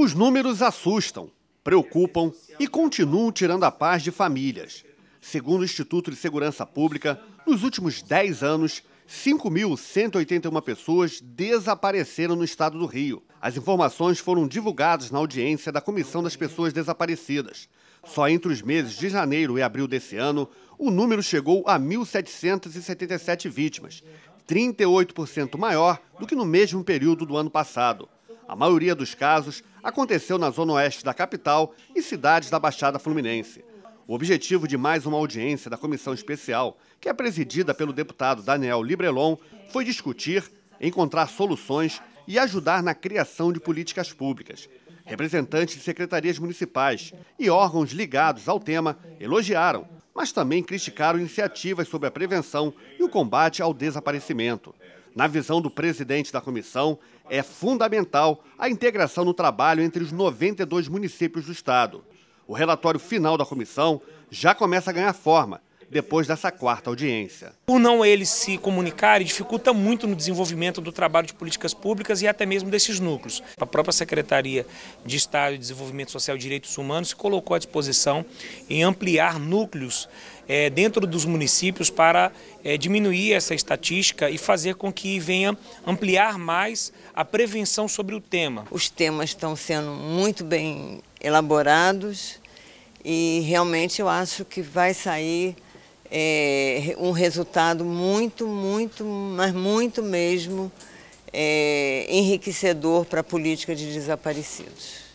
Os números assustam, preocupam e continuam tirando a paz de famílias. Segundo o Instituto de Segurança Pública, nos últimos 10 anos, 5.181 pessoas desapareceram no estado do Rio. As informações foram divulgadas na audiência da Comissão das Pessoas Desaparecidas. Só entre os meses de janeiro e abril desse ano, o número chegou a 1.777 vítimas, 38% maior do que no mesmo período do ano passado. A maioria dos casos aconteceu na zona oeste da capital e cidades da Baixada Fluminense. O objetivo de mais uma audiência da comissão especial, que é presidida pelo deputado Daniel Librelon, foi discutir, encontrar soluções e ajudar na criação de políticas públicas. Representantes de secretarias municipais e órgãos ligados ao tema elogiaram, mas também criticaram iniciativas sobre a prevenção e o combate ao desaparecimento. Na visão do presidente da comissão, é fundamental a integração no trabalho entre os 92 municípios do estado. O relatório final da comissão já começa a ganhar forma depois dessa quarta audiência. Por não eles se comunicarem, dificulta muito no desenvolvimento do trabalho de políticas públicas e até mesmo desses núcleos. A própria Secretaria de Estado de Desenvolvimento Social e Direitos Humanos se colocou à disposição em ampliar núcleos é, dentro dos municípios para é, diminuir essa estatística e fazer com que venha ampliar mais a prevenção sobre o tema. Os temas estão sendo muito bem elaborados e realmente eu acho que vai sair é, um resultado muito, muito, mas muito mesmo é, enriquecedor para a política de desaparecidos.